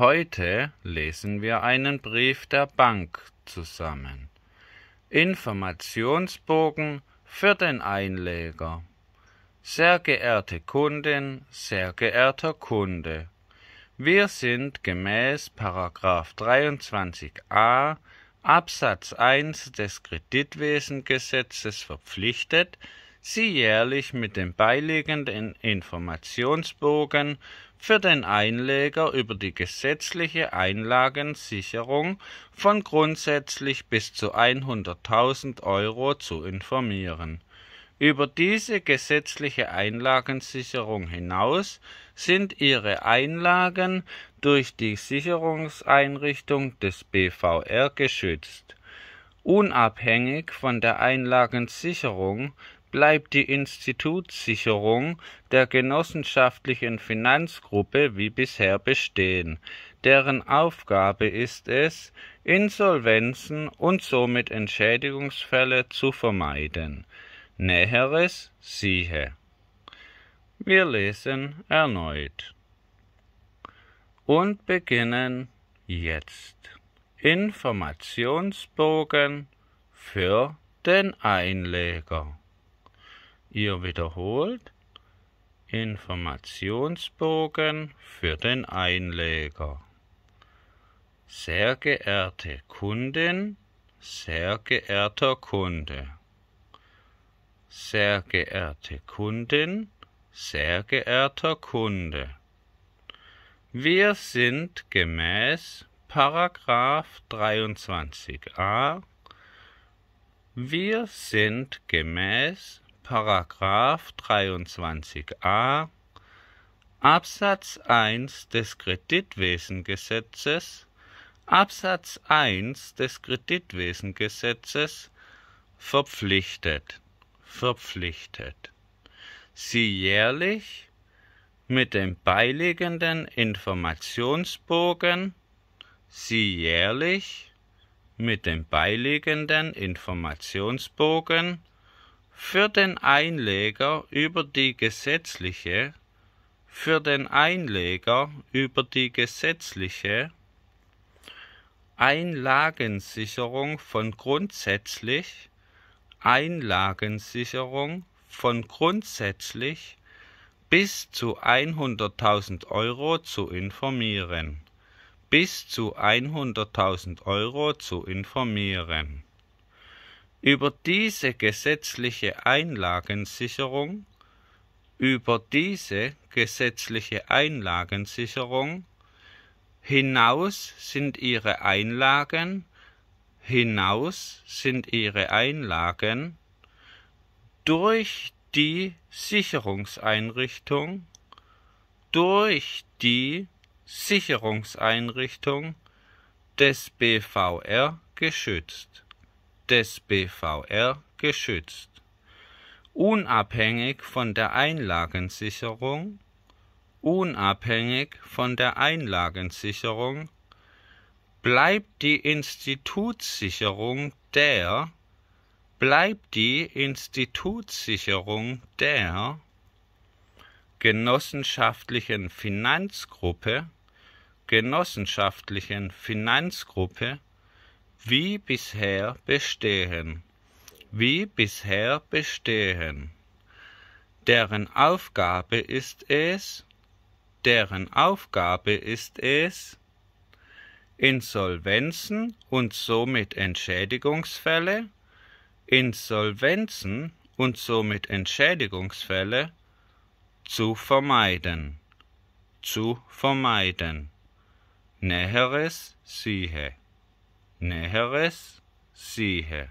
Heute lesen wir einen Brief der Bank zusammen. Informationsbogen für den Einleger. Sehr geehrte Kundin, sehr geehrter Kunde, wir sind gemäß 23a Absatz 1 des Kreditwesengesetzes verpflichtet, sie jährlich mit dem beiliegenden Informationsbogen für den Einleger über die gesetzliche Einlagensicherung von grundsätzlich bis zu 100.000 Euro zu informieren. Über diese gesetzliche Einlagensicherung hinaus sind ihre Einlagen durch die Sicherungseinrichtung des BVR geschützt. Unabhängig von der Einlagensicherung bleibt die Institutssicherung der genossenschaftlichen Finanzgruppe wie bisher bestehen, deren Aufgabe ist es, Insolvenzen und somit Entschädigungsfälle zu vermeiden. Näheres siehe. Wir lesen erneut und beginnen jetzt. Informationsbogen für den Einleger. Ihr wiederholt Informationsbogen für den Einleger. Sehr geehrte Kundin, sehr geehrter Kunde. Sehr geehrte Kundin, sehr geehrter Kunde. Wir sind gemäß Paragraph 23a. Wir sind gemäß Paragraph 23a Absatz 1 des Kreditwesengesetzes Absatz 1 des Kreditwesengesetzes verpflichtet verpflichtet sie jährlich mit dem beiliegenden Informationsbogen sie jährlich mit dem beiliegenden Informationsbogen für den Einleger über die gesetzliche, für den Einleger über die gesetzliche Einlagensicherung von grundsätzlich, Einlagensicherung von grundsätzlich bis zu 100.000 Euro zu informieren. Bis zu 100.000 Euro zu informieren. Über diese gesetzliche Einlagensicherung, über diese gesetzliche Einlagensicherung hinaus sind ihre Einlagen, hinaus sind ihre Einlagen durch die Sicherungseinrichtung, durch die Sicherungseinrichtung des BVR geschützt des BVR geschützt. Unabhängig von der Einlagensicherung, unabhängig von der Einlagensicherung bleibt die Institutssicherung der bleibt die Institutssicherung der genossenschaftlichen Finanzgruppe genossenschaftlichen Finanzgruppe wie bisher bestehen, wie bisher bestehen. Deren Aufgabe ist es, deren Aufgabe ist es, Insolvenzen und somit Entschädigungsfälle, Insolvenzen und somit Entschädigungsfälle zu vermeiden, zu vermeiden. Näheres siehe. näheres siehe.